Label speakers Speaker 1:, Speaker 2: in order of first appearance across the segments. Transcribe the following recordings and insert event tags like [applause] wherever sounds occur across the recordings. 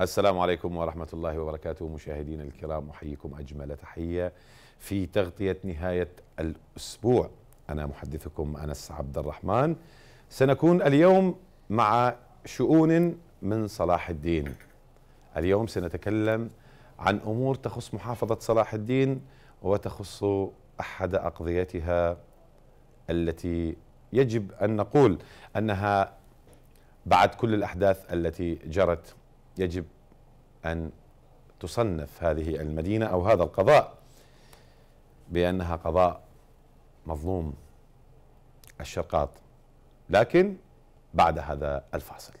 Speaker 1: السلام عليكم ورحمة الله وبركاته مشاهدينا الكرام أحييكم أجمل تحية في تغطية نهاية الأسبوع أنا محدثكم أنس عبد الرحمن سنكون اليوم مع شؤون من صلاح الدين اليوم سنتكلم عن أمور تخص محافظة صلاح الدين وتخص أحد أقضيتها التي يجب أن نقول أنها بعد كل الأحداث التي جرت يجب أن تصنف هذه المدينة أو هذا القضاء بأنها قضاء مظلوم الشرقاط لكن بعد هذا الفاصل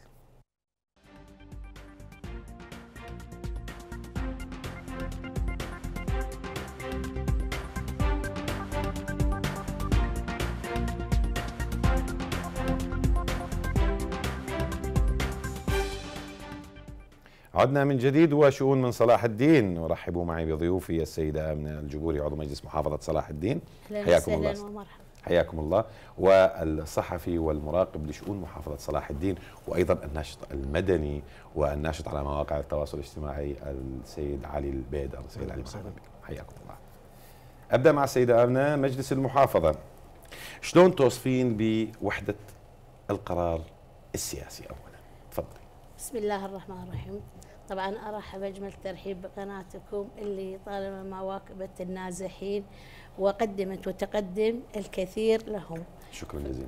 Speaker 1: عدنا من جديد وشؤون من صلاح الدين ورحبوا معي بضيوفي السيده امنه الجبوري عضو مجلس محافظه صلاح الدين حياكم الله ومرحبا حياكم الله والصحفي والمراقب لشؤون محافظة صلاح الدين وأيضا الناشط المدني والناشط على مواقع التواصل الاجتماعي السيد علي البيدر السيد علي مرحبا حياكم الله أبدأ مع السيدة آمنة مجلس المحافظة شلون توصفين بوحدة القرار السياسي أولا تفضلي
Speaker 2: بسم الله الرحمن الرحيم طبعا أرحب أجمل ترحيب بقناتكم اللي طالما ما واكبت النازحين وقدمت وتقدم الكثير لهم شكرا جزيلا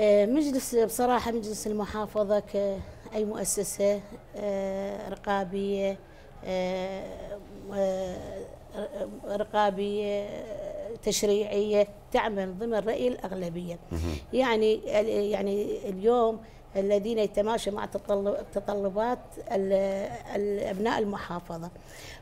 Speaker 2: آه، مجلس بصراحة مجلس المحافظة كأي مؤسسة آه، رقابية آه، رقابية تشريعية تعمل ضمن رأي الأغلبية يعني يعني اليوم الذين يتماشى مع تطلبات أبناء المحافظة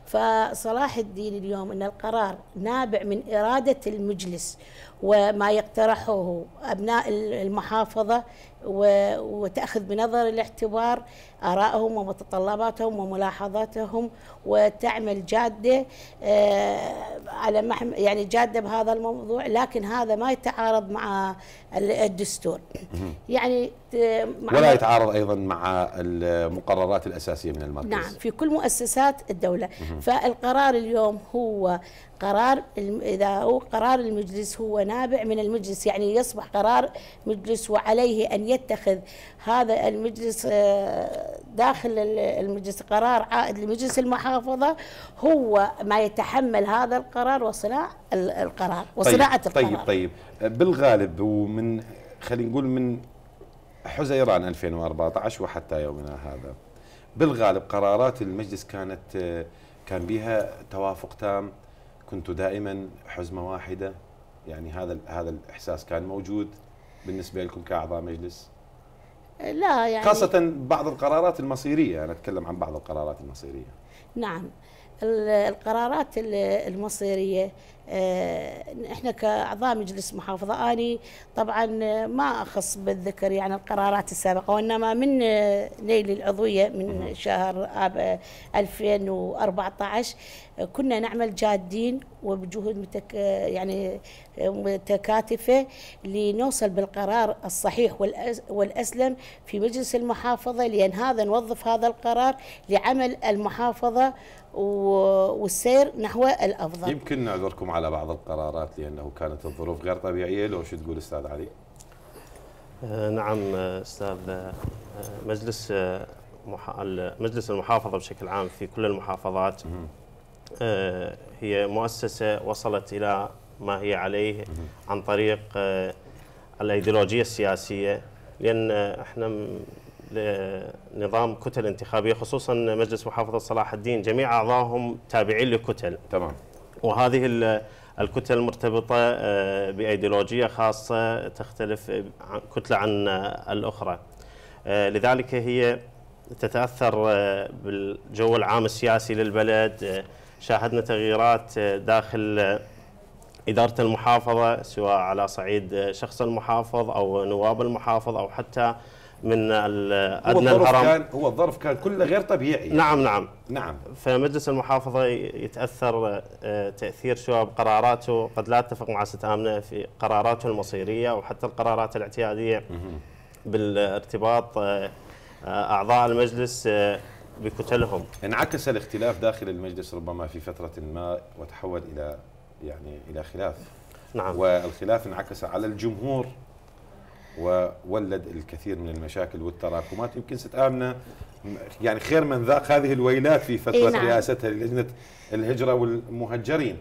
Speaker 2: فصلاح الدين اليوم أن القرار نابع من إرادة المجلس وما يقترحه أبناء المحافظة وتأخذ بنظر الاعتبار آرائهم ومتطلباتهم وملاحظاتهم وتعمل جادة آه، على محم يعني جادة بهذا الموضوع لكن هذا ما يتعارض مع الدستور يعني آه، ولا يتعارض
Speaker 1: ايضا مع المقررات الاساسيه من المركز
Speaker 2: نعم في كل مؤسسات الدوله فالقرار اليوم هو قرار اذا هو قرار المجلس هو نابع من المجلس يعني يصبح قرار مجلس وعليه ان يتخذ هذا المجلس آه، داخل المجلس قرار عائد لمجلس المحافظه هو ما يتحمل هذا القرار وصناعه القرار وصناعه طيب, طيب، القرار طيب
Speaker 1: طيب بالغالب ومن خلينا نقول من حزيران 2014 وحتى يومنا هذا بالغالب قرارات المجلس كانت كان بها توافق تام كنت دائما حزمه واحده يعني هذا هذا الاحساس كان موجود بالنسبه لكم كاعضاء مجلس
Speaker 2: لا يعني خاصه
Speaker 1: بعض القرارات المصيريه انا اتكلم عن بعض القرارات المصيريه
Speaker 2: نعم القرارات المصيريه آه، احنا كاعضاء مجلس محافظه اني طبعا ما اخص بالذكر يعني القرارات السابقه وانما من نيل العضويه من شهر اب 2014 كنا نعمل جادين وبجهود متك يعني متكاتفه لنوصل بالقرار الصحيح والاسلم في مجلس المحافظه لان هذا نوظف هذا القرار لعمل المحافظه والسير نحو الافضل.
Speaker 1: يمكن نعذركم على بعض القرارات لانه كانت الظروف غير طبيعيه لو شو تقول استاذ علي؟
Speaker 3: أه، نعم استاذ أه، مجلس أه، مجلس المحافظه بشكل عام في كل المحافظات هي مؤسسه وصلت الى ما هي عليه عن طريق الايديولوجيه السياسيه لان احنا لنظام كتل انتخابيه خصوصا مجلس محافظه صلاح الدين جميع اعضائهم تابعين لكتل تمام وهذه الكتل مرتبطه آه، بايديولوجيه خاصه تختلف آه، كتله عن آه، الاخرى لذلك هي تتاثر بالجو العام السياسي للبلد شاهدنا تغييرات داخل إدارة المحافظة سواء على صعيد شخص المحافظ أو نواب المحافظ أو حتى من ادنى هو الهرم كان هو الظرف كان كله غير طبيعي نعم نعم نعم فمجلس المحافظه يتاثر آه، تاثير شباب قراراته قد لا اتفق مع ستامنا في قراراته المصيريه وحتى القرارات الاعتياديه بالارتباط آه، آه، اعضاء المجلس بكتلهم
Speaker 1: انعكس الاختلاف داخل المجلس ربما في فتره ما وتحول الى يعني الى خلاف نعم والخلاف انعكس على الجمهور وولد الكثير من المشاكل والتراكمات يمكن ست آمنة يعني خير من ذاق هذه الويلات في فترة إيه نعم. رئاستها للجنة الهجرة والمهجرين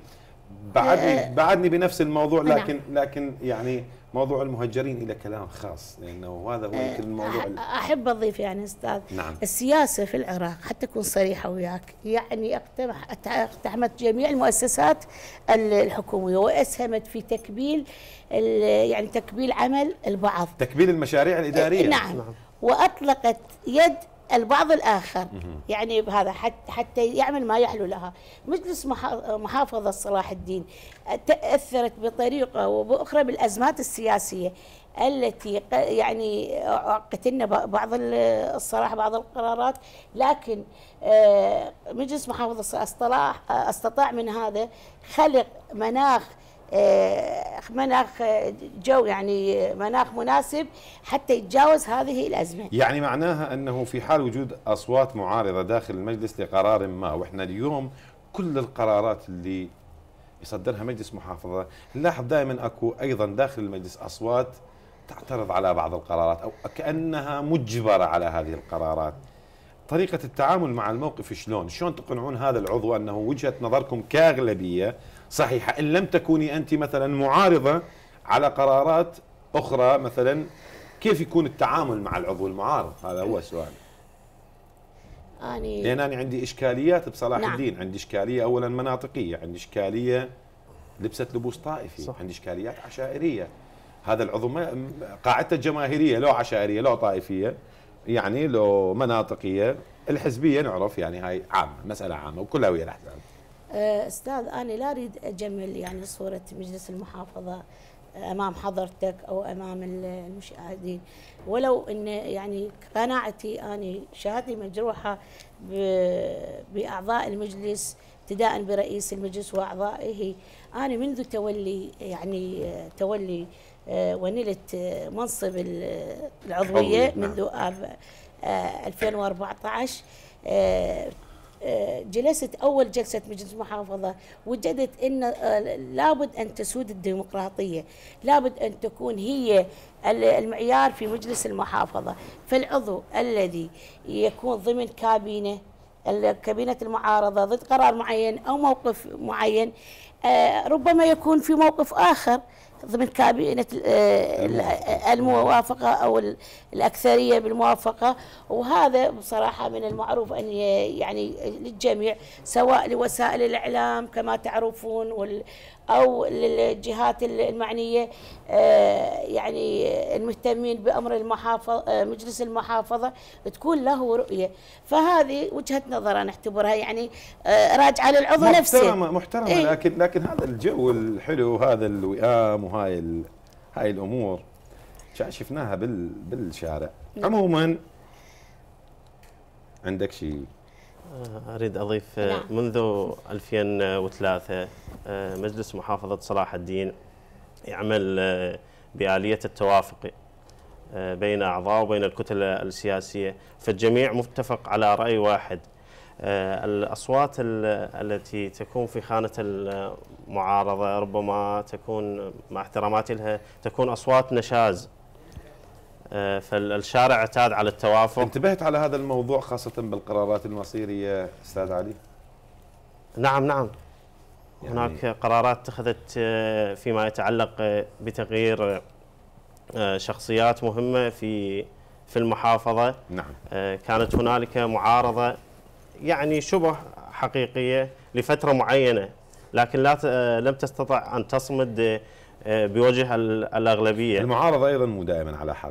Speaker 1: بعدني آه. بعدني بنفس الموضوع نعم. لكن لكن يعني موضوع المهجرين إلى كلام خاص لأنه هذا هو يمكن الموضوع
Speaker 2: أحب أضيف يعني أستاذ نعم. السياسة في العراق حتى أكون صريحة وياك يعني اقتحمت جميع المؤسسات الحكومية وأسهمت في تكبيل يعني تكبيل عمل البعض
Speaker 1: تكبيل المشاريع الإدارية نعم,
Speaker 2: نعم. وأطلقت يد البعض الآخر يعني بهذا حتى يعمل ما يحلو لها مجلس محافظة صلاح الدين تأثرت بطريقة وبأخرى بالأزمات السياسية التي يعني قتلنا بعض الصراحة بعض القرارات لكن آه، مجلس محافظة صلاح آه، استطاع من هذا خلق مناخ آه، مناخ آه، جو يعني آه، مناخ مناسب حتى يتجاوز هذه الازمه.
Speaker 1: يعني معناها انه في حال وجود اصوات معارضه داخل المجلس لقرار ما، واحنا اليوم كل القرارات اللي يصدرها مجلس محافظه، نلاحظ دائما اكو ايضا داخل المجلس اصوات تعترض على بعض القرارات او كانها مجبره على هذه القرارات. طريقه التعامل مع الموقف شلون؟ شلون تقنعون هذا العضو انه وجهه نظركم كاغلبيه صحيحة إن لم تكوني أنت مثلا معارضة على قرارات أخرى مثلا كيف يكون التعامل مع العضو المعارض هذا هو السؤال أني لأن أنا عندي إشكاليات بصلاح نعم. الدين عندي إشكالية أولا مناطقية عندي إشكالية لبست لبوس طائفي صح. عندي إشكاليات عشائرية هذا العضو قاعدته جماهيرية لو عشائرية لو طائفية يعني لو مناطقية الحزبية نعرف يعني هاي عامة مسألة عامة وكلها ويا الأحزاب
Speaker 2: آه، استاذ انا لا اريد اجمل يعني صوره مجلس المحافظه امام حضرتك او امام المشاهدين ولو ان يعني قناعتي اني شهادتي مجروحه باعضاء المجلس ابتداء برئيس المجلس واعضائه انا منذ تولي يعني آه، تولي آه، ونلت منصب العضويه منذ 2014 نعم. آه، جلست أول جلسة مجلس المحافظة وجدت أن آه، لابد أن تسود الديمقراطية لابد أن تكون هي المعيار في مجلس المحافظة فالعضو الذي يكون ضمن كابينة كابينة المعارضة ضد قرار معين أو موقف معين آه، ربما يكون في موقف آخر ضمن كابينة آه، الموافقة أو الأكثرية بالموافقة وهذا بصراحة من المعروف أن يعني للجميع سواء لوسائل الإعلام كما تعرفون او للجهات المعنيه آه، يعني المهتمين بامر المحافظه آه، مجلس المحافظه تكون له رؤيه فهذه وجهه نظر انا اعتبرها يعني آه، راجعه للعضو نفسه محترمه
Speaker 1: محترمه إيه؟ لكن لكن هذا الجو الحلو وهذا الوئام وهاي هاي الامور شفناها بال
Speaker 3: بالشارع
Speaker 1: نعم. عموما
Speaker 3: عندك شيء اريد اضيف نعم. منذ 2003 آه، مجلس محافظة صلاح الدين يعمل آه، بآلية التوافق آه، بين أعضاء وبين الكتل السياسية فالجميع متفق على رأي واحد الأصوات التي تكون في خانة المعارضة ربما تكون مع احتراماتي لها تكون أصوات نشاز فالشارع اعتاد على التوافق انتبهت على هذا الموضوع خاصة بالقرارات
Speaker 1: المصيرية
Speaker 3: أستاذ علي؟ نعم نعم يعني هناك قرارات اتخذت آه، فيما يتعلق آه، بتغيير آه، شخصيات مهمه في في المحافظه نعم كانت هنالك معارضه يعني شبه حقيقيه لفتره معينه لكن لا لم تستطع ان تصمد بوجه الاغلبيه المعارضه ايضا مو دائما على حق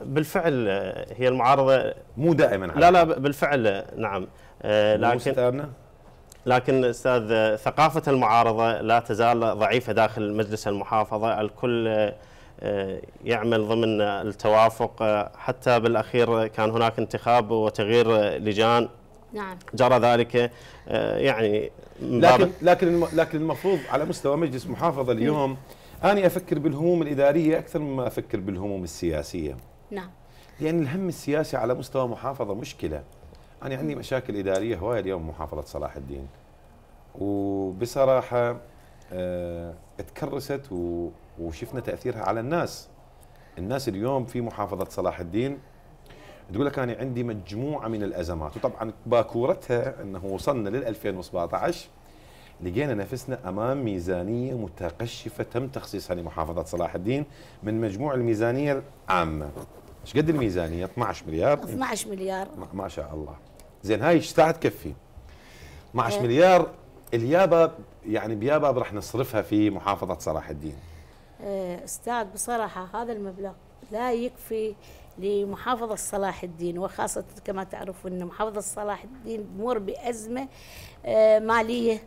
Speaker 3: بالفعل هي المعارضه مو دائما على لا لا بالفعل نعم لكن لكن استاذ ثقافه المعارضه لا تزال ضعيفه داخل مجلس المحافظه، الكل آه، يعمل ضمن التوافق آه، حتى بالاخير كان هناك انتخاب وتغيير لجان نعم جرى ذلك آه، يعني لكن
Speaker 1: لكن لكن المفروض على مستوى مجلس محافظه اليوم أنا أفكر بالهموم الإدارية أكثر مما أفكر بالهموم السياسية نعم لأن يعني الهم السياسي على مستوى محافظة مشكلة أنا عندي مشاكل إدارية هواية اليوم محافظة صلاح الدين وبصراحة اه تكرست وشفنا تأثيرها على الناس الناس اليوم في محافظة صلاح الدين تقول لك أنا عندي مجموعة من الأزمات وطبعا باكورتها أنه وصلنا لل 2017 لقينا نفسنا امام ميزانيه متقشفه تم تخصيصها لمحافظه صلاح الدين من مجموع الميزانيه العامه. ايش قد الميزانيه؟ 12 مليار 12 مليار ما شاء الله. زين هاي ساعه تكفي مع 10 إيه. مليار اليابا يعني بيابا رح نصرفها في محافظه صلاح الدين
Speaker 2: إيه، استاذ بصراحه هذا المبلغ لا يكفي لمحافظة صلاح الدين وخاصة كما تعرفون أن محافظة صلاح الدين تمر بأزمة إيه، مالية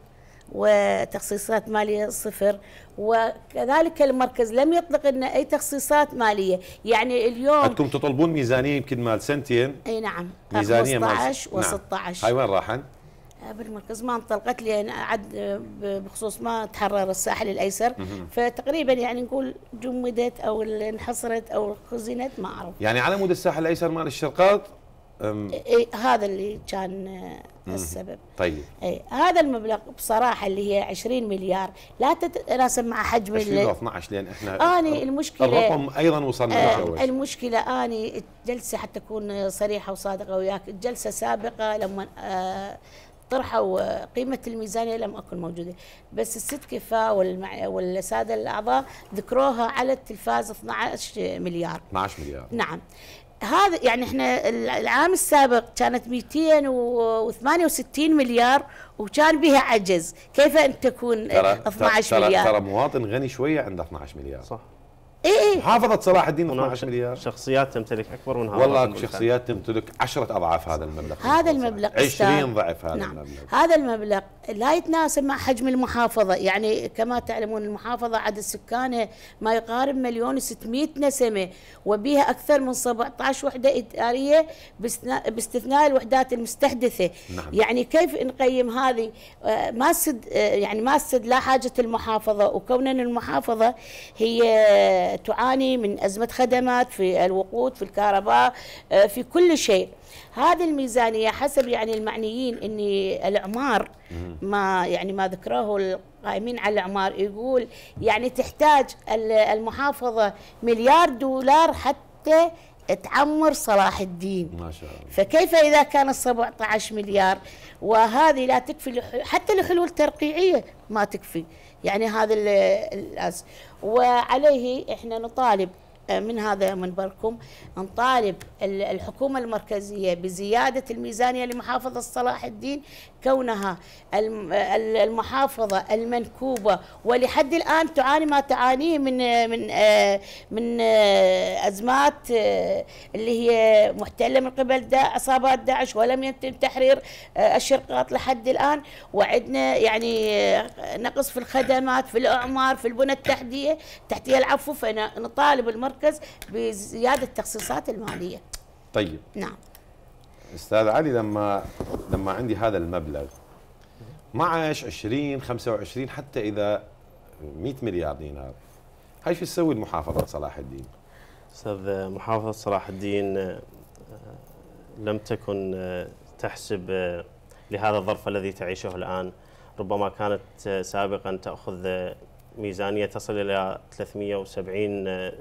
Speaker 2: وتخصيصات مالية صفر وكذلك المركز لم يطلق لنا أي تخصيصات مالية يعني اليوم أنتم
Speaker 1: تطلبون ميزانية يمكن مال سنتين
Speaker 2: أي نعم ميزانية 15 و16 نعم. هاي وين راحن؟ آه، بالمركز ما انطلقت لي عد آه، بخصوص ما تحرر الساحل الايسر فتقريبا يعني نقول جمدت او انحصرت او خزنت ما اعرف
Speaker 1: يعني على مود الساحل الايسر مال الشرقاط إيه
Speaker 2: هذا اللي كان آه، السبب طيب اي هذا المبلغ بصراحه اللي هي 20 مليار لا تتناسب مع حجم 20
Speaker 1: 12 لان احنا اني المشكله الرقم ايضا وصلنا آه
Speaker 2: المشكله اني الجلسه حتى اكون صريحه وصادقه وياك الجلسه سابقه لما آه طرحوا قيمة الميزانية لم أكن موجودة بس الست كفاء والمع... والسادة الأعضاء ذكروها على التلفاز 12 مليار 12 مليار نعم هذا يعني احنا العام السابق كانت 268 مليار وكان بها عجز كيف ان تكون 12 مليار ترى
Speaker 1: مواطن غني شويه عنده 12 مليار صح
Speaker 2: ايه اي حافظت صلاح
Speaker 1: الدين 12
Speaker 3: مليار شخصيات تمتلك اكبر من هذا
Speaker 1: والله شخصيات
Speaker 3: تمتلك 10 اضعاف هذا المبلغ
Speaker 2: هذا المبلغ 20 ضعف هذا نعم. المبلغ هذا المبلغ لا يتناسب مع حجم المحافظه يعني كما تعلمون المحافظه عدد سكانها ما يقارب مليون و600 نسمه وبها اكثر من 17 وحده اداريه باستثناء الوحدات المستحدثه نعم. يعني كيف نقيم هذه آه، ما سد آه، يعني ما سد لا حاجه المحافظه وكون المحافظه هي تعاني من أزمة خدمات في الوقود في الكهرباء آه، في كل شيء هذه الميزانية حسب يعني المعنيين أن الإعمار ما يعني ما ذكره القائمين على الإعمار يقول يعني تحتاج المحافظة مليار دولار حتى تعمر صلاح الدين ما شاء الله فكيف إذا كان 17 مليار وهذه لا تكفي حتى الحلول الترقيعية ما تكفي يعني هذا الأس وعليه احنا نطالب آه، من هذا منبركم نطالب الحكومة المركزية بزيادة الميزانية لمحافظة صلاح الدين كونها المحافظة المنكوبة ولحد الآن تعاني ما تعانيه من من آه، من آه، أزمات آه، اللي هي محتلة من قبل دا عصابات داعش ولم يتم تحرير الشرقات لحد الآن وعندنا يعني نقص في الخدمات في الأعمار في البنى التحتية تحتية العفو فنطالب المركز بزيادة التخصيصات المالية طيب نعم
Speaker 1: استاذ علي لما لما عندي هذا المبلغ عايش 20 25 حتى اذا
Speaker 3: 100 مليار دينار هاي شو تسوي المحافظه صلاح الدين؟ استاذ محافظه صلاح الدين آه، لم تكن آه، تحسب آه، لهذا الظرف الذي تعيشه الان ربما كانت سابقا تاخذ ميزانيه تصل الى 370 مليار,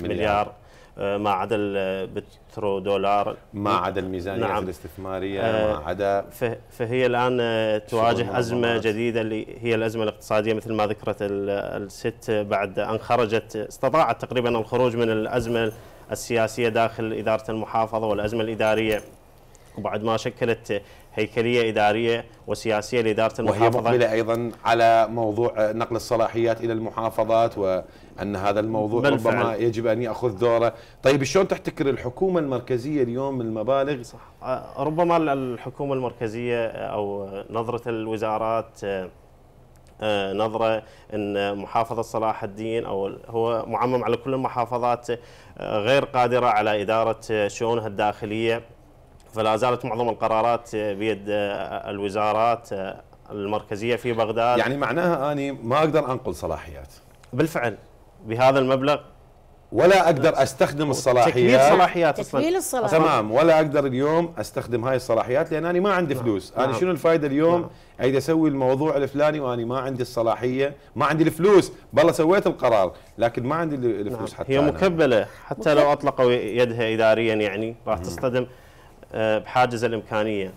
Speaker 3: مليار آه، ما عدا البترو دولار ما عدا الميزانيه نعم. الاستثماريه آه، ما عدا فهي الان تواجه ازمه جديده اللي هي الازمه الاقتصاديه مثل ما ذكرت الست بعد ان خرجت استطاعت تقريبا الخروج من الازمه السياسيه داخل اداره المحافظه والازمه الاداريه وبعد ما شكلت هيكليه اداريه وسياسيه لاداره المحافظه وهي مقبله ايضا على
Speaker 1: موضوع نقل الصلاحيات الى المحافظات و ان هذا الموضوع بالفعل. ربما يجب ان
Speaker 3: ياخذ دوره، طيب شلون تحتكر الحكومه المركزيه اليوم المبالغ؟ صح آه، ربما الحكومه المركزيه آه، او نظره الوزارات آه، نظره ان محافظه صلاح الدين او هو معمم على كل المحافظات غير قادره على اداره شؤونها الداخليه فلا زالت معظم القرارات بيد الوزارات المركزيه في بغداد يعني معناها اني ما اقدر انقل صلاحيات بالفعل بهذا المبلغ ولا
Speaker 1: اقدر استخدم الصلاحيات تكميل الصلاحيات تكميل الصلاحيات تمام ولا اقدر اليوم استخدم هاي الصلاحيات لان انا ما عندي نعم. فلوس نعم. انا شنو الفائده اليوم نعم. اريد اسوي الموضوع الفلاني واني ما عندي
Speaker 3: الصلاحيه ما عندي الفلوس بالله سويت القرار لكن ما عندي الفلوس نعم. حتى هي أنا. مكبله حتى مكبلة. لو اطلقوا يدها اداريا يعني راح تصطدم آه، بحاجز الامكانيه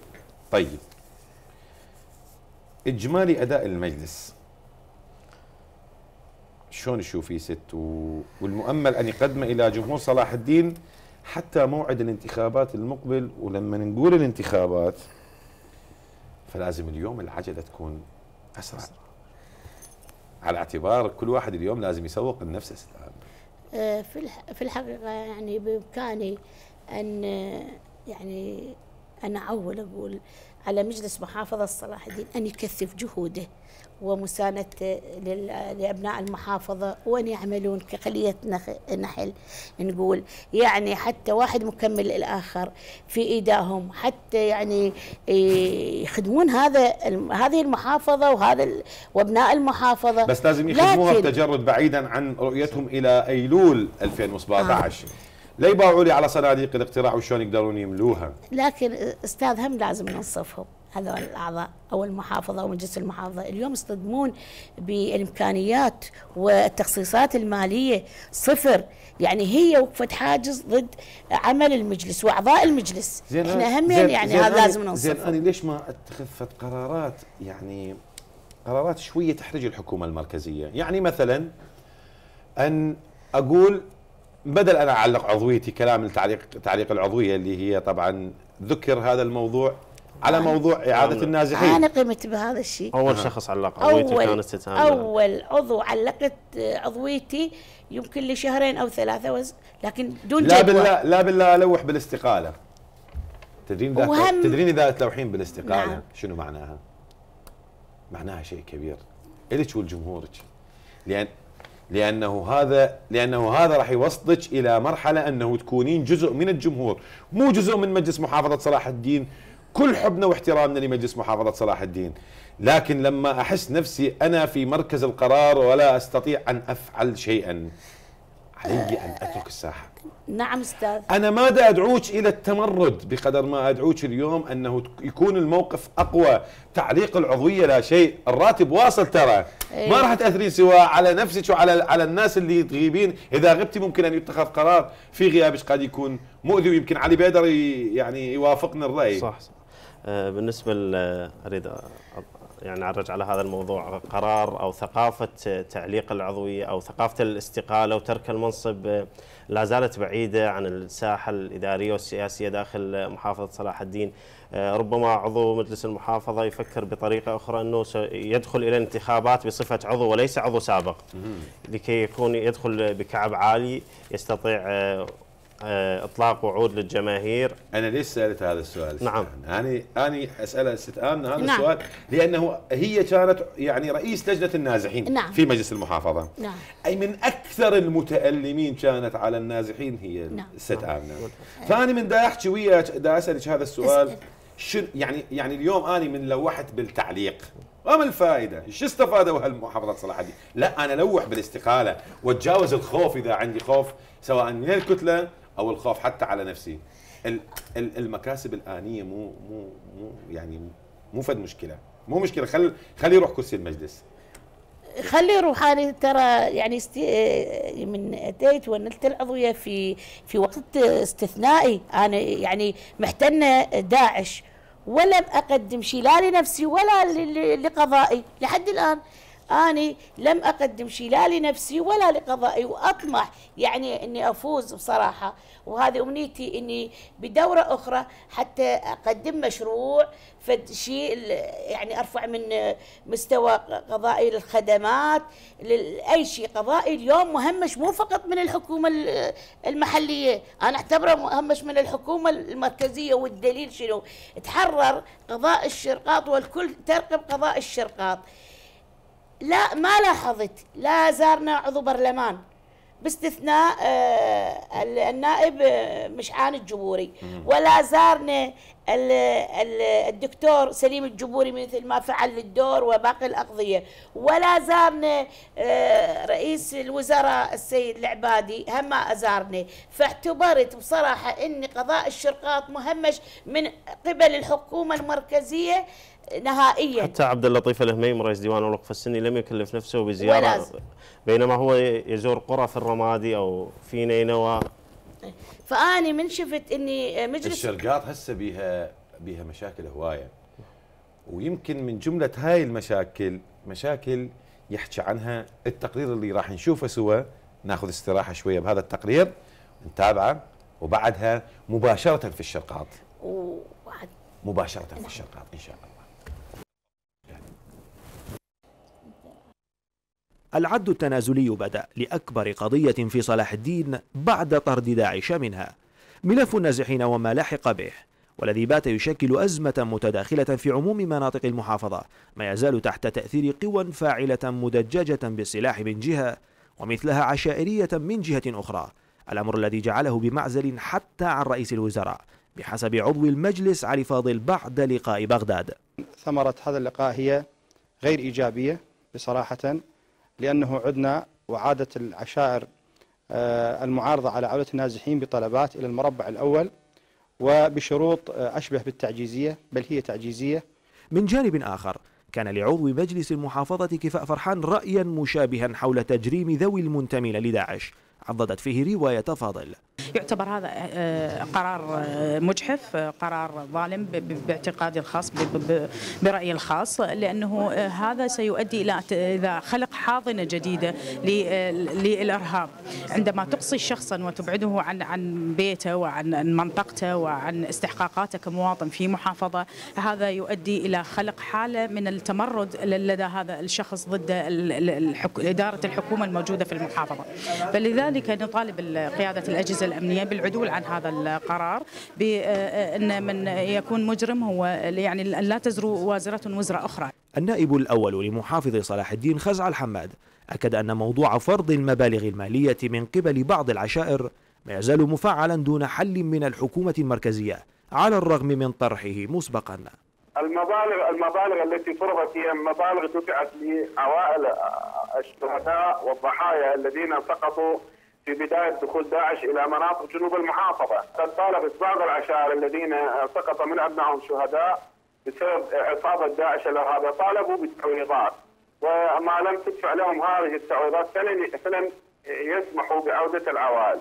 Speaker 3: طيب اجمالي اداء المجلس
Speaker 1: شلون تشوفي ست و... والمؤمل ان يقدم الى جمهور صلاح الدين حتى موعد الانتخابات المقبل ولما نقول الانتخابات فلازم اليوم العجله تكون اسرع على اعتبار كل واحد اليوم لازم يسوق لنفسه
Speaker 2: آه، في في الحقيقه يعني بامكاني ان آه، يعني انا اول اقول على مجلس محافظه صلاح الدين ان يكثف جهوده ومساندة لأبناء المحافظة وين يعملون كخلية نحل نقول يعني حتى واحد مكمل الآخر في إيداهم حتى يعني يخدمون هذا هذه المحافظة وهذا وأبناء المحافظة بس لازم يخدموها بتجرد
Speaker 1: بعيدا عن رؤيتهم إلى أيلول 2017 آه. لا يباعوا لي على صناديق الاقتراع وشلون يقدرون يملوها
Speaker 2: لكن استاذ هم لازم ننصفهم هذول الأعضاء أو المحافظة أو مجلس المحافظة اليوم يصطدمون بالإمكانيات والتخصيصات المالية صفر يعني هي وقفت حاجز ضد عمل المجلس وأعضاء المجلس زين احنا همين زين يعني هذا لازم ننصف زين أنا
Speaker 1: ليش ما اتخذت قرارات يعني قرارات شوية تحرج الحكومة المركزية يعني مثلا أن أقول بدل أنا أعلق عضويتي كلام التعليق تعليق العضوية اللي هي طبعا ذكر هذا الموضوع على موضوع إعادة النازحين أنا
Speaker 2: قمت بهذا الشيء أول شخص
Speaker 1: علق عضويتي كانت تتهمها أول
Speaker 2: عضو علقت عضويتي يمكن لي شهرين أو ثلاثة وز... لكن دون لا جدوى. بالله
Speaker 1: لا بالله ألوح بالاستقالة تدرين إذا وهم... تدرين إذا تلوحين بالاستقالة نعم. شنو معناها؟ معناها شيء كبير إلك ولجمهورك لأن لانه هذا لانه هذا راح يوصلك الى مرحله انه تكونين جزء من الجمهور، مو جزء من مجلس محافظه صلاح الدين كل حبنا واحترامنا لمجلس محافظة صلاح الدين لكن لما أحس نفسي أنا في مركز القرار ولا أستطيع أن أفعل شيئا علي أن أترك الساحة
Speaker 2: نعم أستاذ
Speaker 1: أنا ما دا أدعوك إلى التمرد بقدر ما أدعوك اليوم أنه يكون الموقف أقوى تعليق العضوية لا شيء الراتب واصل ترى إيه؟ ما راح تأثرين سوى على نفسك وعلى على الناس اللي تغيبين إذا غبتي ممكن أن يتخذ قرار في غيابك قد يكون مؤذي ويمكن علي بيدر يعني يوافقنا الرأي صح, صح.
Speaker 3: آه، بالنسبه اريد يعني اعرج على هذا الموضوع قرار او ثقافه تعليق العضويه او ثقافه الاستقاله وترك المنصب آه، لا زالت بعيده عن الساحه الاداريه والسياسيه داخل محافظه صلاح الدين آه، ربما عضو مجلس المحافظه يفكر بطريقه اخرى انه يدخل الى الانتخابات بصفه عضو وليس عضو سابق لكي يكون يدخل بكعب عالي يستطيع آه، اطلاق وعود للجماهير انا ليش سالت هذا السؤال نعم
Speaker 1: يعني انا اساله آه، استئذان هذا نعم. السؤال لانه هي كانت يعني رئيس لجنه النازحين نعم. في مجلس المحافظه نعم. اي من اكثر المتالمين كانت على النازحين هي نعم. الست نعم. فانا من دا احكي وياك دا اسالك هذا السؤال شو يعني يعني اليوم اني من لوحت بالتعليق وما الفائده؟ شو استفادوا هالمحافظه صلاح الدين؟ لا انا لوح بالاستقاله واتجاوز الخوف اذا عندي خوف سواء من الكتله او الخوف حتى على نفسي المكاسب الانيه مو مو مو يعني مو فد مشكله مو مشكله خل خليه يروح كرسي المجلس
Speaker 2: خلي روحاني ترى يعني است... آه، من اتيت ونلت العضويه في في وقت استثنائي انا يعني محتنه داعش ولم اقدم شيء لا لنفسي ولا لقضائي لحد الان اني لم اقدم شيء لا لنفسي ولا لقضائي واطمح يعني اني افوز بصراحه وهذه امنيتي اني بدوره اخرى حتى اقدم مشروع فد شيء يعني ارفع من مستوى قضائي للخدمات لاي شيء قضائي اليوم مهمش مو فقط من الحكومه المحليه انا اعتبره مهمش من الحكومه المركزيه والدليل شنو تحرر قضاء الشرقاط والكل ترقب قضاء الشرقاط لا ما لاحظت لا زارنا عضو برلمان باستثناء آه، النائب آه، مشعان الجبوري ولا زارنا الدكتور سليم الجبوري مثل ما فعل للدور وباقي الأقضية ولا زارنا آه، رئيس الوزراء السيد العبادي هما أزارني فاعتبرت بصراحة أن قضاء الشرقاط مهمش من قبل الحكومة المركزية نهائيا
Speaker 3: حتى عبد اللطيف الهميم رئيس ديوان الوقف السني لم يكلف نفسه بزيارة بينما هو يزور قرى في الرمادي أو في نينوى
Speaker 2: فاني من شفت اني مجلس
Speaker 3: الشرقاط هسه بيها بيها
Speaker 1: مشاكل هوايه ويمكن من جمله هاي المشاكل مشاكل يحكي عنها التقرير اللي راح نشوفه سوا ناخذ استراحه شويه بهذا التقرير نتابعه وبعدها مباشره في الشرقاط
Speaker 2: وبعد
Speaker 4: مباشره في الشرقاط ان شاء الله العد التنازلي بدأ لأكبر قضية في صلاح الدين بعد طرد داعش منها ملف النازحين وما لحق به والذي بات يشكل أزمة متداخلة في عموم مناطق المحافظة ما يزال تحت تأثير قوى فاعلة مدججة بالسلاح من جهة ومثلها عشائرية من جهة أخرى الأمر الذي جعله بمعزل حتى عن رئيس الوزراء بحسب عضو المجلس علي فاضل بعد لقاء بغداد ثمرة هذا اللقاء هي غير إيجابية بصراحة لأنه عدنا وعادت العشائر آه، المعارضة على عودة النازحين بطلبات إلى المربع الأول وبشروط آه، أشبه بالتعجيزية بل هي تعجيزية من جانب آخر كان لعضو مجلس المحافظة كفاء فرحان رأيا مشابها حول تجريم ذوي المنتمين لداعش عضدت فيه رواية فاضل
Speaker 2: يعتبر هذا آه، قرار آه، مجحف آه، قرار ظالم باعتقادي الخاص برأيي الخاص لأنه هذا سيؤدي إلى إذا خلق حاضنة جديدة للإرهاب عندما تقصي شخصا وتبعده عن عن بيته وعن منطقته وعن استحقاقاته كمواطن في محافظة هذا يؤدي إلى خلق حالة من التمرد لدى هذا الشخص ضد إدارة الحكومة الموجودة في المحافظة فلذلك نطالب قيادة الأجهزة الامنيه بالعدول عن هذا القرار بان من يكون مجرم هو يعني لا تزر وازره وزر اخرى.
Speaker 4: النائب الاول لمحافظ صلاح الدين خزعل حماد اكد ان موضوع فرض المبالغ الماليه من قبل بعض العشائر ما يزال مفعلا دون حل من الحكومه المركزيه على الرغم من طرحه مسبقا.
Speaker 3: المبالغ المبالغ التي فرضت هي مبالغ دفعت لعوائل الشهداء والضحايا الذين سقطوا في بداية دخول داعش إلى
Speaker 4: مناطق جنوب المحافظة قد طالبت بعض العشائر الذين سقط من أبنائهم شهداء بسبب عصابة داعش الارهاب طالبوا بالتعويضات وما لم
Speaker 3: تدفع لهم هذه التعويضات فلن يسمحوا بعودة العوائل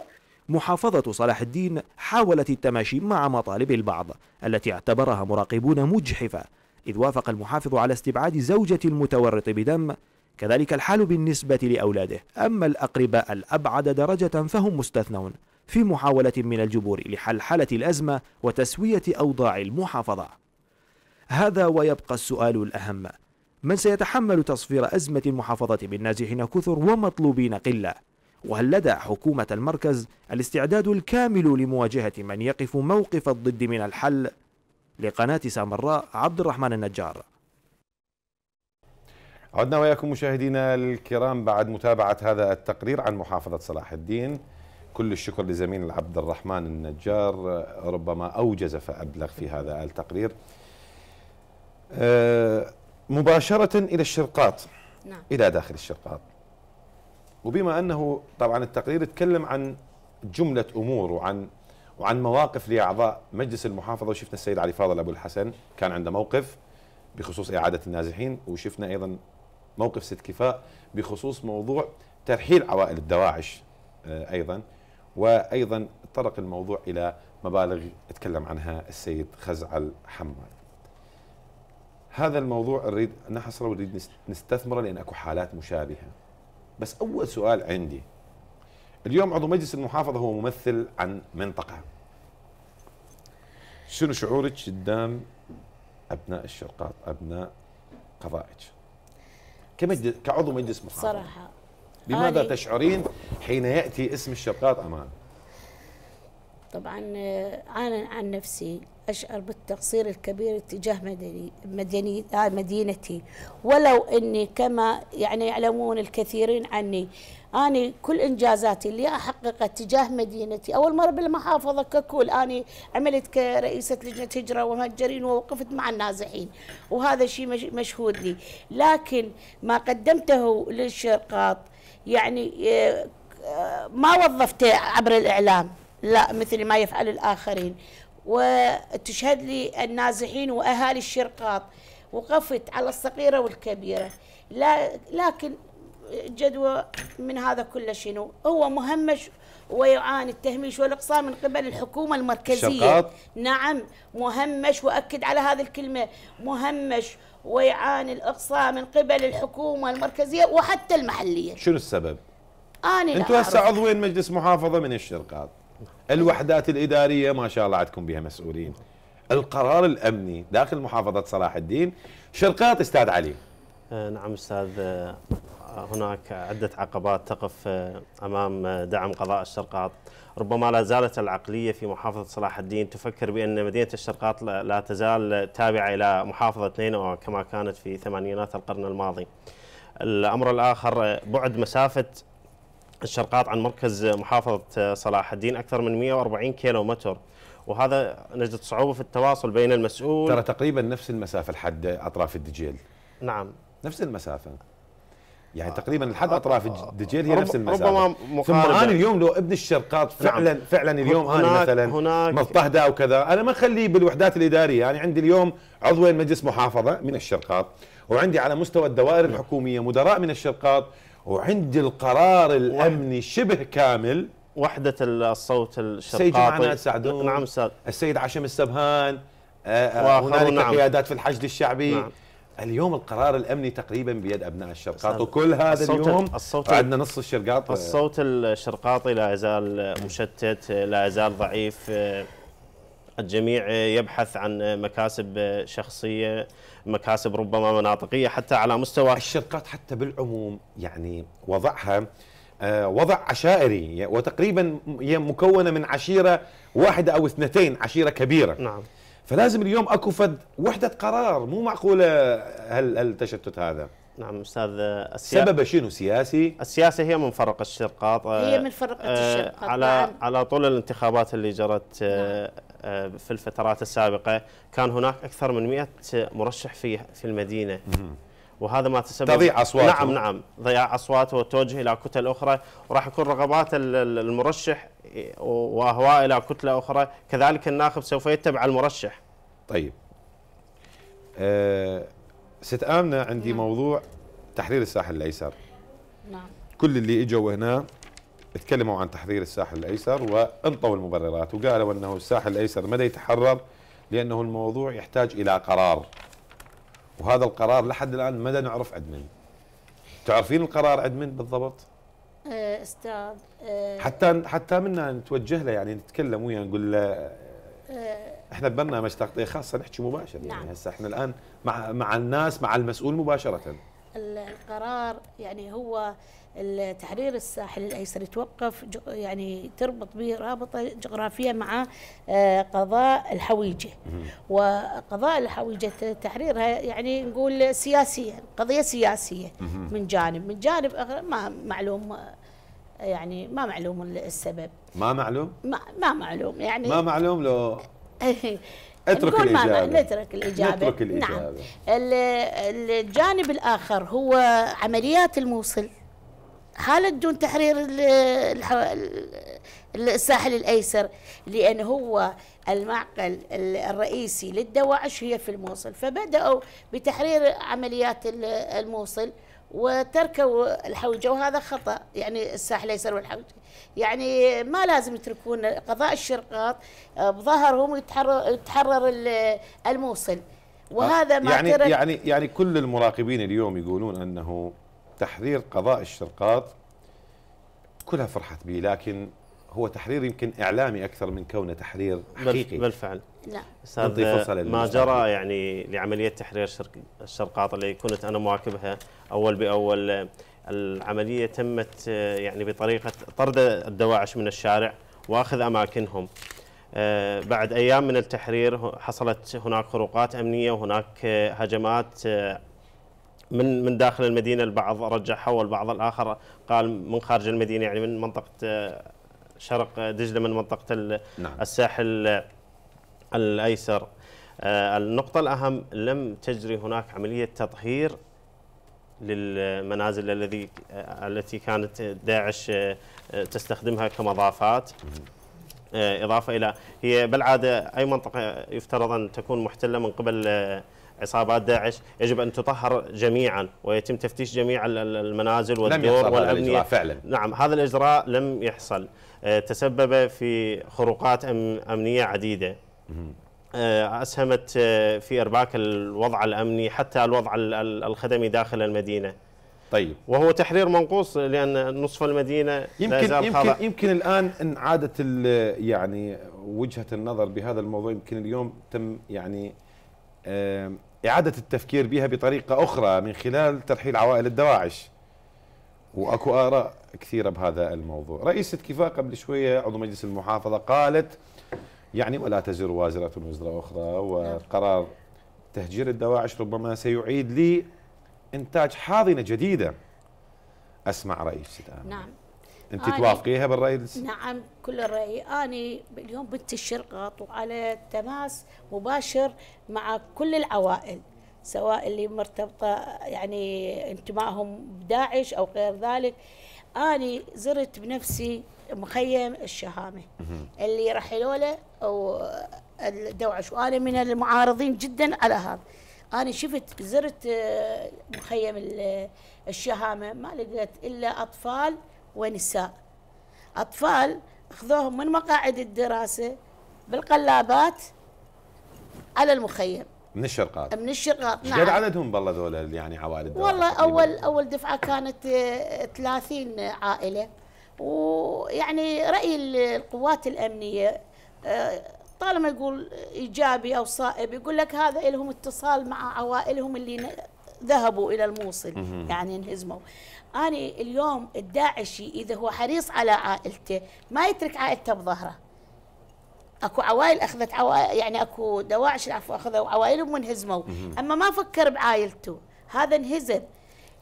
Speaker 4: محافظة صلاح الدين حاولت التماشي مع مطالب البعض التي اعتبرها مراقبون مجحفة إذ وافق المحافظ على استبعاد زوجة المتورط بدم كذلك الحال بالنسبة لأولاده أما الأقرباء الأبعد درجة فهم مستثنون في محاولة من الجبور لحلحلة الأزمة وتسوية أوضاع المحافظة هذا ويبقى السؤال الأهم من سيتحمل تصفير أزمة المحافظة بالنازحين كثر ومطلوبين قلة؟ وهل لدى حكومة المركز الاستعداد الكامل لمواجهة من يقف موقف الضد من الحل؟ لقناة سامراء عبد الرحمن النجار عدنا وياكم مشاهدينا
Speaker 1: الكرام بعد متابعة هذا التقرير عن محافظة صلاح الدين كل الشكر لزميل عبد الرحمن النجار ربما أوجز فأبلغ في هذا التقرير آه، مباشرة إلى الشرقات نعم. إلى داخل الشرقات وبما أنه طبعا التقرير تكلم عن جملة أمور وعن وعن مواقف لأعضاء مجلس المحافظة وشفنا السيد علي فاضل أبو الحسن كان عنده موقف بخصوص إعادة النازحين وشفنا أيضا موقف ست كفاء بخصوص موضوع ترحيل عوائل الدواعش آه، ايضا وايضا طرق الموضوع الى مبالغ تكلم عنها السيد خزعل حماد. هذا الموضوع نريد نحصره ونريد نستثمره لان اكو حالات مشابهه. بس اول سؤال عندي اليوم عضو مجلس المحافظه هو ممثل عن منطقه. شنو شعورك قدام ابناء الشرقات، ابناء قضائك؟ كمجلس كعضو مجلس محافظه صراحه
Speaker 2: بماذا تشعرين
Speaker 1: حين ياتي اسم الشرطات امام
Speaker 2: طبعا آه، أنا عن نفسي أشعر بالتقصير الكبير اتجاه مدني مدني آه، مدينتي ولو أني كما يعني يعلمون الكثيرين عني اني كل إنجازاتي اللي أحققها تجاه مدينتي أول مرة بالمحافظة ككل اني عملت كرئيسة لجنة هجرة ومهجرين ووقفت مع النازحين وهذا شيء مشهود لي لكن ما قدمته للشرقاط يعني آه، ما وظفته عبر الإعلام لا مثل ما يفعل الآخرين وتشهد لي النازحين وأهالي الشرقاط وقفت على الصغيرة والكبيرة لا لكن جدوى من هذا كله شنو هو مهمش ويعاني التهميش والإقصاء من قبل الحكومة المركزية شقاط. نعم مهمش وأكد على هذه الكلمة مهمش ويعاني الإقصاء من قبل الحكومة المركزية وحتى المحلية شنو السبب؟ أنا أنتوا هسه
Speaker 1: عضوين مجلس محافظة من الشرقاط الوحدات الاداريه ما شاء الله عندكم بها مسؤولين القرار الامني داخل محافظه صلاح الدين شرقات استاذ علي
Speaker 3: آه، نعم استاذ آه، هناك عده عقبات تقف آه، امام دعم قضاء الشرقاط ربما لا زالت العقليه في محافظه صلاح الدين تفكر بان مدينه الشرقاط لا تزال تابعه الى محافظه نينوى كما كانت في ثمانينات القرن الماضي الامر الاخر بعد مسافه الشرقاط عن مركز محافظة آه، صلاح الدين أكثر من 140 كيلو متر وهذا نجد صعوبة في التواصل بين المسؤول ترى تقريبا نفس المسافة لحد أطراف الدجيل نعم نفس المسافة
Speaker 1: يعني آه، تقريبا لحد آه، اطراف الدجيل هي نفس المسافه ربما مقاربة. ثم انا اليوم لو ابن الشرقاط فعلا نعم. فعلا اليوم هناك انا مثلا هناك مضطهده او كذا انا ما اخليه بالوحدات الاداريه انا يعني عندي اليوم عضوين مجلس محافظه من الشرقاط وعندي على مستوى الدوائر الحكوميه مدراء من الشرقاط وعندي القرار الامني شبه كامل وحده الصوت الشرقاطي نعم، السيد معنا نعم سعد السيد عشم السبهان آه، آه، هنالك نعم. قيادات في الحشد الشعبي نعم. اليوم القرار الامني تقريبا بيد ابناء الشرقاط وكل هذا الصوت اليوم الصوت عندنا
Speaker 3: نص الشرقاط الصوت الشرقاطي لا يزال مشتت لا يزال ضعيف الجميع يبحث عن مكاسب شخصية مكاسب ربما مناطقية حتى على مستوى الشركات حتى بالعموم يعني وضعها آه، وضع عشائري وتقريبا هي مكونة
Speaker 1: من عشيرة واحدة أو اثنتين عشيرة كبيرة نعم فلازم اليوم اكو فد
Speaker 3: وحده قرار مو معقوله هل التشتت هذا نعم استاذ السياسة سبب شنو سياسي؟ السياسه هي من فرق الشرقاط هي من فرقه آه، الشرقاط على نعم. على طول الانتخابات اللي جرت آه، نعم. آه، في الفترات السابقه كان هناك اكثر من 100 مرشح في في المدينه وهذا ما تسبب تضيع اصواته نعم نعم ضياع اصواته والتوجه الى كتل اخرى وراح يكون رغبات المرشح واهواء الى كتله اخرى كذلك الناخب سوف يتبع المرشح
Speaker 1: طيب أه ست امنه عندي نعم. موضوع تحرير الساحل الايسر نعم كل اللي اجوا هنا تكلموا عن تحرير الساحل الايسر وانطوا المبررات وقالوا انه الساحل الايسر مدى يتحرر لانه الموضوع يحتاج الى قرار وهذا القرار لحد الان مدى نعرف ادمن تعرفين القرار ادمن بالضبط
Speaker 2: آه، استاذ آه،
Speaker 1: حتى حتى منا نتوجه له يعني نتكلم وياه نقول له آه، احنا ببرنامج تغطيه خاصه نحكي مباشر يعني نعم. هسه احنا الان مع مع الناس مع المسؤول مباشره
Speaker 2: القرار يعني هو تحرير الساحل الايسر يتوقف يعني تربط به رابطه جغرافيه مع آه، قضاء الحويجه وقضاء الحويجه تحريرها يعني نقول سياسيا قضيه سياسيه من جانب من جانب اخر ما معلوم يعني ما معلوم السبب ما معلوم ما, ما معلوم يعني ما
Speaker 1: معلوم لو
Speaker 2: [laughs] اترك الإجابة نترك الإجابة نترك الإجابة نعم الجانب الآخر هو عمليات الموصل حالت دون تحرير الساحل الأيسر لأن هو المعقل الرئيسي للدواعش هي في الموصل فبدأوا بتحرير عمليات الموصل وتركوا الحوجة وهذا خطأ يعني الساحل الأيسر والحوجة يعني ما لازم يتركون قضاء الشرقاط آه، بظهرهم يتحرر, يتحرر الموصل وهذا آه، ما يعني ترك يعني
Speaker 1: يعني كل المراقبين اليوم يقولون انه تحرير قضاء الشرقاط كلها فرحت به لكن هو تحرير يمكن
Speaker 3: اعلامي اكثر من كونه تحرير حقيقي بالفعل لا استاذ ما جرى يعني لعمليه تحرير الشرقاط اللي كنت انا مواكبها اول باول العمليه تمت آه، يعني بطريقه طرد الدواعش من الشارع واخذ اماكنهم آه، بعد ايام من التحرير حصلت هناك خروقات امنيه وهناك آه، هجمات من من داخل المدينه البعض رجعها والبعض الاخر قال من خارج المدينه يعني من منطقه شرق دجله من منطقه نعم. الساحل الأيسر آه، النقطة الأهم لم تجري هناك عملية تطهير للمنازل الذي آه، التي كانت داعش آه، تستخدمها كمضافات إضافة إلى هي بالعادة أي منطقة يفترض أن تكون محتلة من قبل عصابات داعش يجب ان تطهر جميعا ويتم تفتيش جميع المنازل والدور والابنيه فعلا نعم هذا الاجراء لم يحصل تسبب في خروقات امنيه عديده آه، أسهمت آه، في إرباك الوضع الأمني حتى الوضع الخدمي داخل المدينة طيب وهو تحرير منقوص لان نصف المدينه يمكن لا يمكن
Speaker 1: يمكن الان ان عادت يعني وجهه النظر بهذا الموضوع يمكن اليوم تم يعني اعاده التفكير بها بطريقه اخرى من خلال ترحيل عوائل الدواعش واكو اراء كثيره بهذا الموضوع رئيسه كفاء قبل شويه عضو مجلس المحافظه قالت يعني ولا تزر وازرة وزر أخرى وقرار تهجير الدواعش ربما سيعيد لي إنتاج حاضنة جديدة أسمع رأيك الآن نعم
Speaker 2: أنت توافقيها بالرأي نعم كل الرأي أنا اليوم بنت الشرق وعلى تماس مباشر مع كل العوائل سواء اللي مرتبطة يعني انتمائهم بداعش أو غير ذلك أنا زرت بنفسي مخيم الشهامه اللي رحلوا له الدوعش وانا من المعارضين جدا على هذا انا شفت زرت آه، مخيم الشهامه ما لقيت الا اطفال ونساء اطفال اخذوهم من مقاعد الدراسه بالقلابات على المخيم
Speaker 1: من الشرقات من
Speaker 2: الشرقات نعم قد عددهم
Speaker 1: بالله ذولا يعني عوائل والله اول
Speaker 2: اول دفعه كانت 30 آه، عائله ويعني رأي القوات الأمنية آه، طالما يقول إيجابي أو صائب يقول لك هذا لهم اتصال مع عوائلهم اللي ذهبوا إلى الموصل يعني انهزموا أنا اليوم الداعشي إذا هو حريص على عائلته ما يترك عائلته بظهره اكو عوائل اخذت عوائل يعني اكو دواعش العفو اخذوا عوائلهم وانهزموا اما ما فكر بعائلته هذا انهزم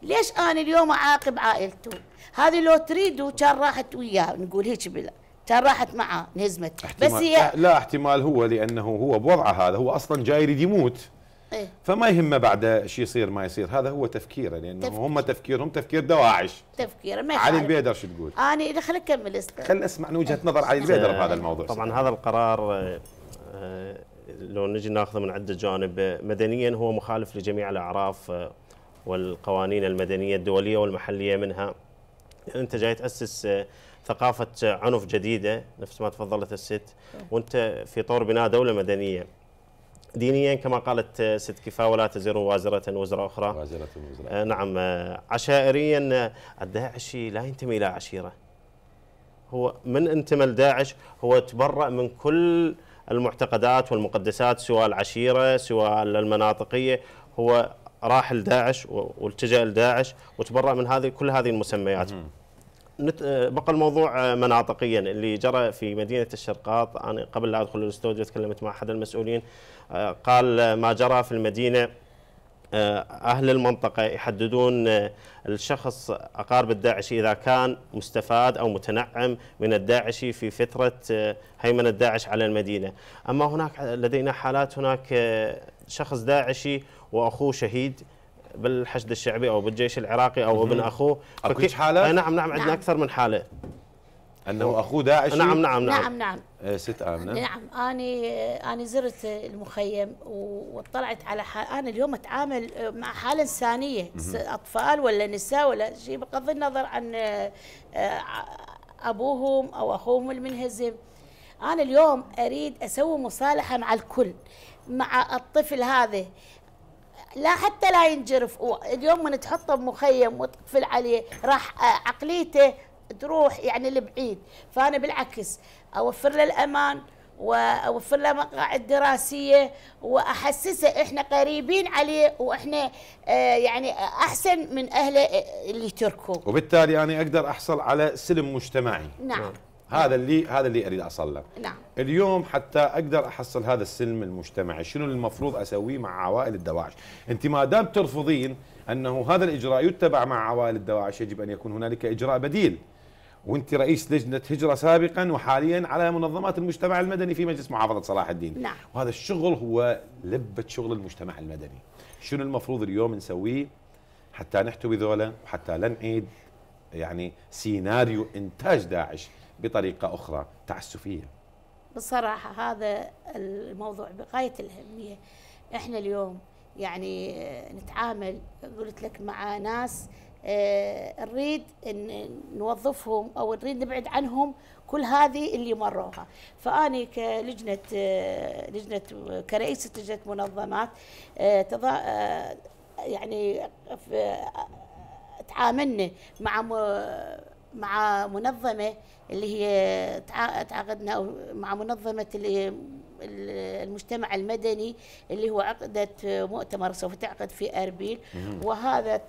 Speaker 2: ليش انا اليوم اعاقب عائلته هذه لو تريدوا كان راحت وياه نقول هيك بلا كان راحت معاه انهزمت بس هي
Speaker 1: لا احتمال هو لانه هو بوضعه هذا هو اصلا جاي يريد يموت إيه؟ فما يهمه بعد شو يصير ما يصير هذا هو تفكيره لانه تفكير. هم تفكيرهم تفكير دواعش
Speaker 2: تفكير ما علي البيدر شو تقول؟ انا اذا اكمل كمل
Speaker 1: اسمع من وجهه نظر علي البيدر آه، بهذا الموضوع طبعا
Speaker 3: هذا القرار آه، آه، لو نجي ناخذه من عده جوانب مدنيا هو مخالف لجميع الاعراف والقوانين المدنية الدولية والمحلية منها يعني أنت جاي تأسس آه، ثقافة آه، عنف جديدة نفس ما تفضلت الست وأنت في طور بناء دولة مدنية دينيا كما قالت آه، ست كفاء ولا تزر وازرة وزر أخرى وازرة وزر آه نعم عشائريا الداعشي لا ينتمي إلى عشيرة هو من انتمى لداعش هو تبرأ من كل المعتقدات والمقدسات سواء العشيرة سواء المناطقية هو راح لداعش والتجا لداعش وتبرأ من هذه كل هذه المسميات آه، بقى الموضوع آه، مناطقيا اللي جرى في مدينه الشرقاط انا قبل لا ادخل الاستوديو تكلمت مع احد المسؤولين آه، قال ما جرى في المدينه اهل المنطقه يحددون الشخص اقارب الداعشي اذا كان مستفاد او متنعم من الداعشي في فتره هيمنه داعش على المدينه، اما هناك لدينا حالات هناك شخص داعشي واخوه شهيد بالحشد الشعبي او بالجيش العراقي او ابن اخوه اكو حاله؟ نعم نعم عندنا نعم. اكثر من حاله انه اخوه داعش نعم نعم نعم نعم, نعم. آه،
Speaker 2: ست امنه نعم. نعم اني اني زرت المخيم وطلعت على حال انا اليوم اتعامل آه، مع حاله انسانيه اطفال ولا نساء ولا شيء بغض النظر عن آه، ابوهم او اخوهم المنهزم انا اليوم اريد اسوي مصالحه مع الكل مع الطفل هذا لا حتى لا ينجرف اليوم من تحطه بمخيم وتقفل عليه راح آه، عقليته تروح يعني لبعيد فانا بالعكس اوفر له الامان واوفر له مقاعد دراسيه واحسسه احنا قريبين عليه واحنا آه، يعني احسن من اهله اللي تركوه
Speaker 1: وبالتالي انا اقدر احصل على سلم مجتمعي نعم هذا اللي هذا اللي اريد اصل له نعم اليوم حتى اقدر احصل هذا السلم المجتمعي شنو المفروض اسويه مع عوائل الدواعش انت ما دام ترفضين انه هذا الاجراء يتبع مع عوائل الدواعش يجب ان يكون هنالك اجراء بديل وانت رئيس لجنه هجره سابقا وحاليا على منظمات المجتمع المدني في مجلس محافظه صلاح الدين نعم. وهذا الشغل هو لبه شغل المجتمع المدني شنو المفروض اليوم نسويه حتى نحتوي ذولا وحتى لا نعيد يعني سيناريو انتاج داعش بطريقه اخرى تعسفيه.
Speaker 2: بصراحه هذا الموضوع بغايه الاهميه. احنا اليوم يعني نتعامل قلت لك مع ناس آه، نريد ان نوظفهم او نريد نبعد عنهم كل هذه اللي مروها فاني كلجنه آه، لجنه كرئيسه لجنه منظمات آه، يعني تعاملنا مع مع منظمه اللي هي تعاقدنا مع منظمه المجتمع المدني اللي هو عقدت مؤتمر سوف تعقد في اربيل وهذا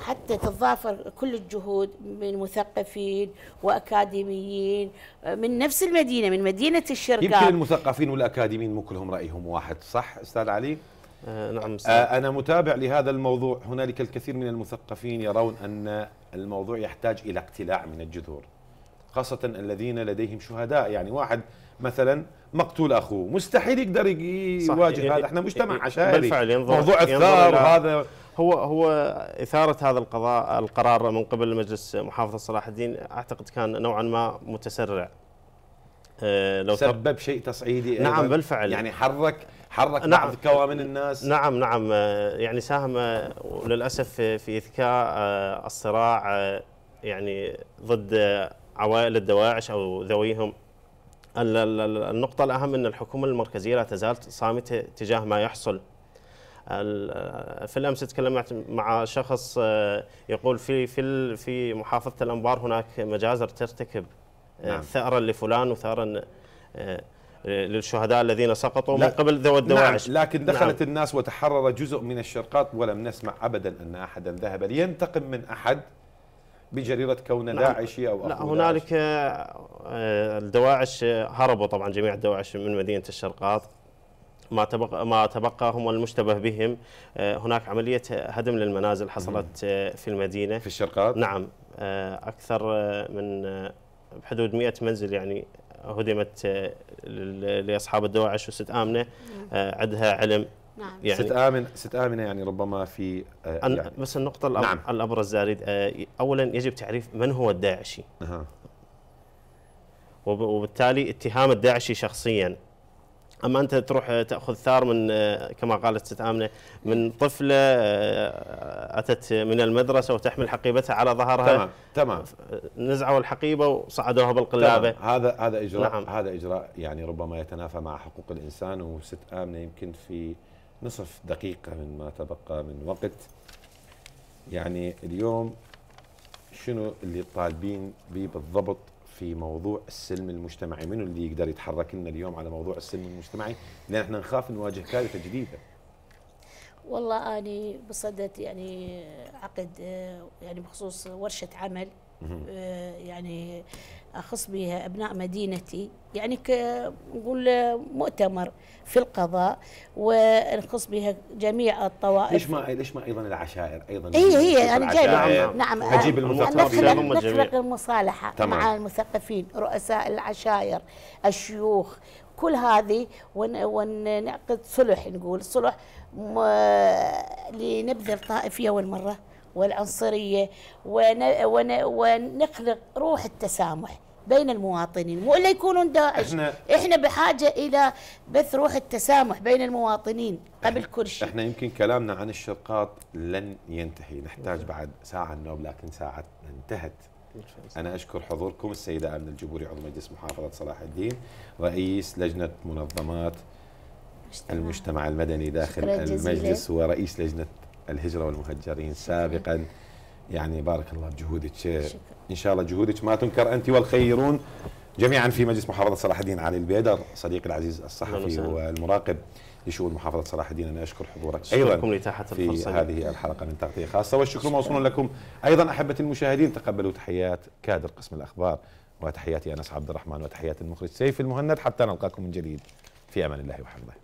Speaker 2: حتى تضافر كل الجهود من مثقفين واكاديميين آه، من نفس المدينه من مدينه الشرقاء يمكن
Speaker 1: المثقفين والاكاديميين مو كلهم رايهم واحد صح استاذ علي؟ آه، نعم صحيح. آه، أنا متابع لهذا الموضوع هنالك الكثير من المثقفين يرون أن الموضوع يحتاج إلى اقتلاع من الجذور خاصة الذين لديهم شهداء يعني واحد
Speaker 3: مثلا مقتول اخوه مستحيل يقدر يواجه يعني هذا احنا مجتمع عشائري بالفعل ينظر موضوع الثار وهذا هو هو اثاره هذا القضاء القرار من قبل مجلس محافظه صلاح الدين اعتقد كان نوعا ما متسرع آه، لو سبب
Speaker 1: شيء تصعيدي نعم بالفعل يعني
Speaker 3: حرك حرك نعم بعض كوامن الناس نعم نعم آه، يعني ساهم وللاسف آه، في اذكاء آه، الصراع يعني ضد عوائل الدواعش او ذويهم النقطة الأهم أن الحكومة المركزية لا تزال صامتة تجاه ما يحصل في الأمس تكلمت مع شخص يقول في في في محافظة الأنبار هناك مجازر ترتكب نعم. ثأرا لفلان وثأرا للشهداء الذين سقطوا من قبل ذوي الدواعش نعم لكن دخلت نعم الناس وتحرر
Speaker 1: جزء من الشرقات ولم نسمع ابدا ان احدا ذهب لينتقم من احد بجريره كون نعم داعشي او لا هنالك
Speaker 3: آه، الدواعش آه، هربوا طبعا جميع الدواعش من مدينه الشرقات ما تبقى ما تبقى هم المشتبه بهم آه، هناك عمليه هدم للمنازل حصلت في المدينه في الشرقات نعم اكثر من بحدود 100 منزل يعني هدمت آه، لاصحاب الدواعش وست امنه عندها نعم. آه، علم نعم يعني ست امن ست امنه يعني ربما في آه، يعني بس النقطه نعم. الابرز اريد اولا يجب تعريف من هو الداعشي أه. وبالتالي اتهام الداعشي شخصيا اما انت تروح تاخذ ثار من كما قالت ست امنه من طفله آه، اتت من المدرسه وتحمل حقيبتها على ظهرها تمام تمام نزعوا الحقيبه وصعدوها بالقلابه تمام. هذا هذا اجراء نعم.
Speaker 1: هذا اجراء يعني ربما يتنافى مع حقوق الانسان وست امنه يمكن في نصف دقيقه مما تبقى من وقت يعني اليوم شنو اللي طالبين به بالضبط في موضوع السلم المجتمعي من اللي يقدر يتحرك لنا اليوم على موضوع السلم المجتمعي لان احنا نخاف نواجه كارثه جديده
Speaker 2: والله اني بصدد يعني عقد آه، يعني بخصوص ورشة عمل آه، يعني أخص بها أبناء مدينتي يعني نقول مؤتمر في القضاء ونخص بها جميع الطوائف ليش ما
Speaker 1: ليش ما ايضا العشائر ايضا هي إيه، إيه، هي انا جاي نعم،, نعم. نعم اجيب المؤتمر نخلق
Speaker 2: المصالحه تمام. مع المثقفين رؤساء العشائر الشيوخ كل هذه ونعقد صلح نقول صلح لنبذل طائفيه اول مره والعنصرية ونخلق روح التسامح بين المواطنين مو إلا يكونون داعش احنا, احنا بحاجة إلى بث روح التسامح بين المواطنين قبل كل شيء احنا
Speaker 3: يمكن
Speaker 1: كلامنا عن الشرقات لن ينتهي نحتاج بعد ساعة النوم لكن ساعة انتهت أنا أشكر حضوركم السيدة آمنة الجبوري عضو مجلس محافظة صلاح الدين رئيس لجنة منظمات المجتمع المدني داخل المجلس ورئيس لجنة الهجره والمهجرين سابقا يعني بارك الله بجهودك ان شاء الله جهودك ما تنكر انت والخيرون جميعا في مجلس محافظه صلاح الدين علي البيدر صديقي العزيز الصحفي والمراقب لشؤون محافظه صلاح الدين انا اشكر حضورك ايضا في هذه الحلقه من تغطيه خاصه والشكر موصول لكم ايضا احبتي المشاهدين تقبلوا تحيات كادر قسم الاخبار وتحياتي انس عبد الرحمن وتحيات المخرج سيف المهند حتى نلقاكم من جديد في امان الله وحفظه